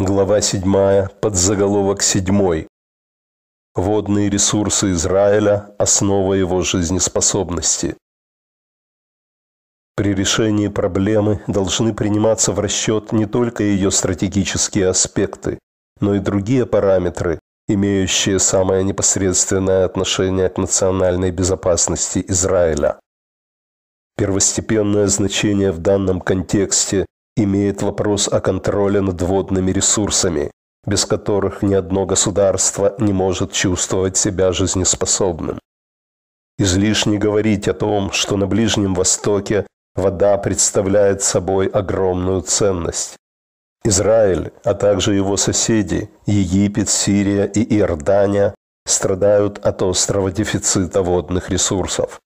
Глава 7, подзаголовок 7. Водные ресурсы Израиля – основа его жизнеспособности. При решении проблемы должны приниматься в расчет не только ее стратегические аспекты, но и другие параметры, имеющие самое непосредственное отношение к национальной безопасности Израиля. Первостепенное значение в данном контексте имеет вопрос о контроле над водными ресурсами, без которых ни одно государство не может чувствовать себя жизнеспособным. Излишне говорить о том, что на Ближнем Востоке вода представляет собой огромную ценность. Израиль, а также его соседи Египет, Сирия и Иордания страдают от острого дефицита водных ресурсов.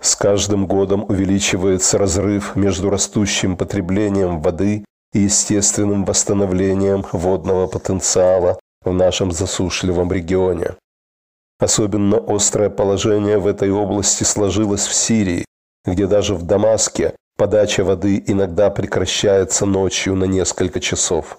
С каждым годом увеличивается разрыв между растущим потреблением воды и естественным восстановлением водного потенциала в нашем засушливом регионе. Особенно острое положение в этой области сложилось в Сирии, где даже в Дамаске подача воды иногда прекращается ночью на несколько часов.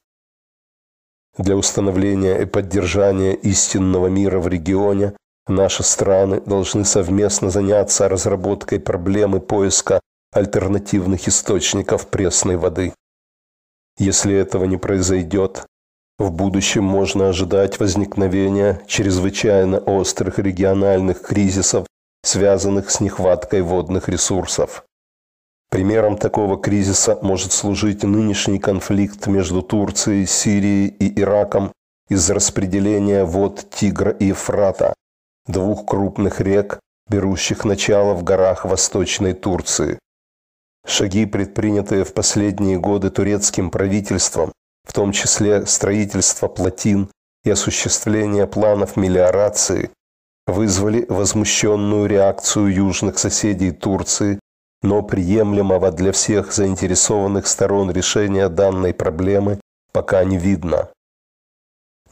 Для установления и поддержания истинного мира в регионе Наши страны должны совместно заняться разработкой проблемы поиска альтернативных источников пресной воды. Если этого не произойдет, в будущем можно ожидать возникновения чрезвычайно острых региональных кризисов, связанных с нехваткой водных ресурсов. Примером такого кризиса может служить нынешний конфликт между Турцией, Сирией и Ираком из за распределения вод Тигра и Ефрата, двух крупных рек, берущих начало в горах Восточной Турции. Шаги, предпринятые в последние годы турецким правительством, в том числе строительство плотин и осуществление планов мелиорации, вызвали возмущенную реакцию южных соседей Турции, но приемлемого для всех заинтересованных сторон решения данной проблемы пока не видно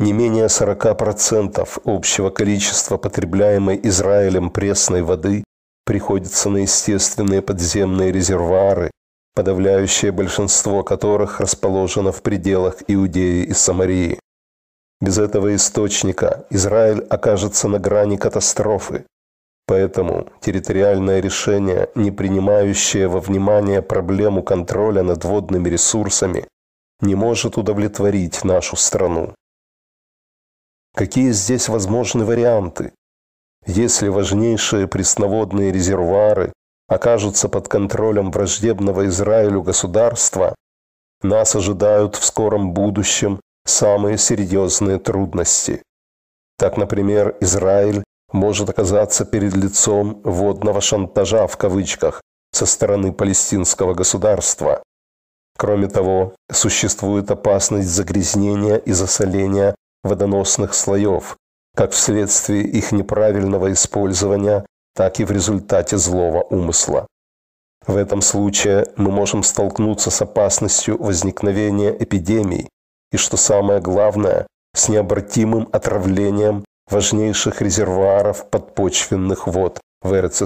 не менее 40% общего количества потребляемой Израилем пресной воды приходится на естественные подземные резервуары, подавляющее большинство которых расположено в пределах Иудеи и Самарии. Без этого источника Израиль окажется на грани катастрофы. Поэтому территориальное решение, не принимающее во внимание проблему контроля над водными ресурсами, не может удовлетворить нашу страну. Какие здесь возможны варианты? Если важнейшие пресноводные резервуары окажутся под контролем враждебного Израилю государства, нас ожидают в скором будущем самые серьезные трудности. Так, например, Израиль может оказаться перед лицом водного шантажа в кавычках со стороны палестинского государства. Кроме того, существует опасность загрязнения и засоления водоносных слоев, как вследствие их неправильного использования, так и в результате злого умысла. В этом случае мы можем столкнуться с опасностью возникновения эпидемий и, что самое главное, с необратимым отравлением важнейших резервуаров подпочвенных вод в эрец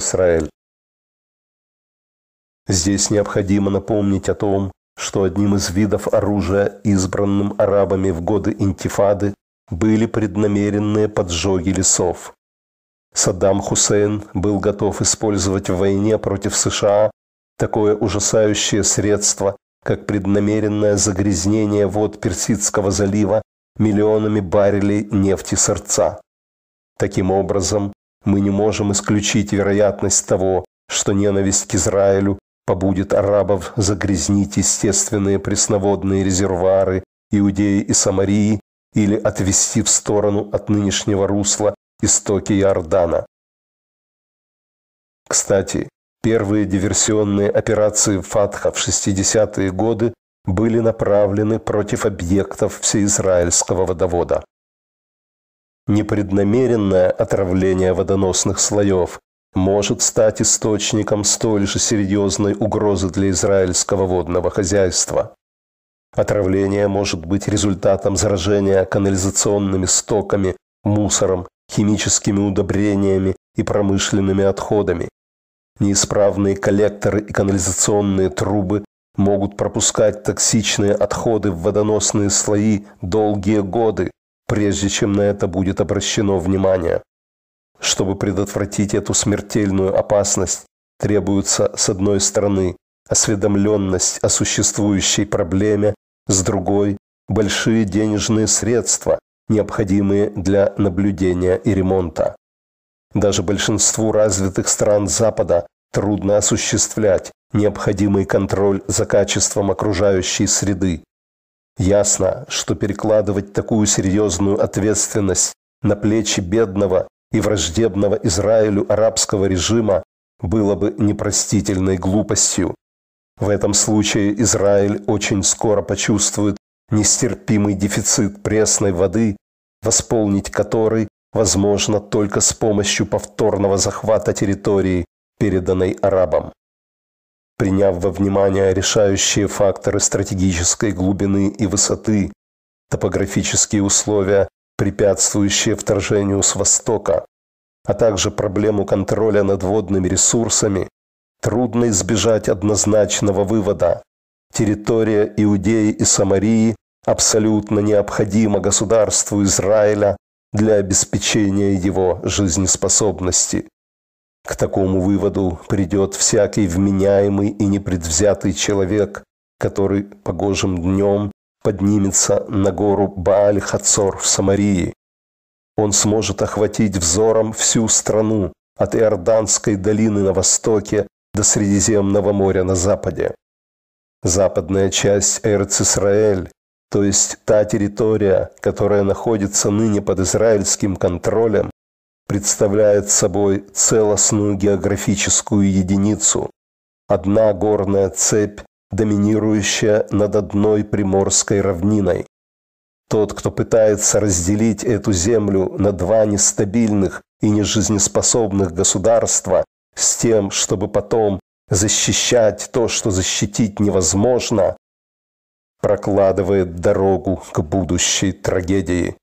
Здесь необходимо напомнить о том, что одним из видов оружия, избранным арабами в годы интифады, были преднамеренные поджоги лесов. Саддам Хусейн был готов использовать в войне против США такое ужасающее средство, как преднамеренное загрязнение вод Персидского залива миллионами баррелей нефти сорца. Таким образом, мы не можем исключить вероятность того, что ненависть к Израилю побудет арабов загрязнить естественные пресноводные резервуары Иудеи и Самарии или отвести в сторону от нынешнего русла истоки Иордана. Кстати, первые диверсионные операции Фатха в 60-е годы были направлены против объектов всеизраильского водовода. Непреднамеренное отравление водоносных слоев может стать источником столь же серьезной угрозы для израильского водного хозяйства. Отравление может быть результатом заражения канализационными стоками, мусором, химическими удобрениями и промышленными отходами. Неисправные коллекторы и канализационные трубы могут пропускать токсичные отходы в водоносные слои долгие годы, прежде чем на это будет обращено внимание. Чтобы предотвратить эту смертельную опасность, требуется, с одной стороны, осведомленность о существующей проблеме с другой – большие денежные средства, необходимые для наблюдения и ремонта. Даже большинству развитых стран Запада трудно осуществлять необходимый контроль за качеством окружающей среды. Ясно, что перекладывать такую серьезную ответственность на плечи бедного и враждебного Израилю арабского режима было бы непростительной глупостью. В этом случае Израиль очень скоро почувствует нестерпимый дефицит пресной воды, восполнить который возможно только с помощью повторного захвата территории, переданной арабам. Приняв во внимание решающие факторы стратегической глубины и высоты, топографические условия, препятствующие вторжению с востока, а также проблему контроля над водными ресурсами, Трудно избежать однозначного вывода. Территория Иудеи и Самарии абсолютно необходима государству Израиля для обеспечения его жизнеспособности. К такому выводу придет всякий вменяемый и непредвзятый человек, который погожим днем поднимется на гору Бааль-Хацор в Самарии. Он сможет охватить взором всю страну, от Иорданской долины на востоке до Средиземного моря на западе. Западная часть Эрцисраэль, то есть та территория, которая находится ныне под израильским контролем, представляет собой целостную географическую единицу. Одна горная цепь, доминирующая над одной приморской равниной. Тот, кто пытается разделить эту землю на два нестабильных и нежизнеспособных государства, с тем, чтобы потом защищать то, что защитить невозможно, прокладывает дорогу к будущей трагедии.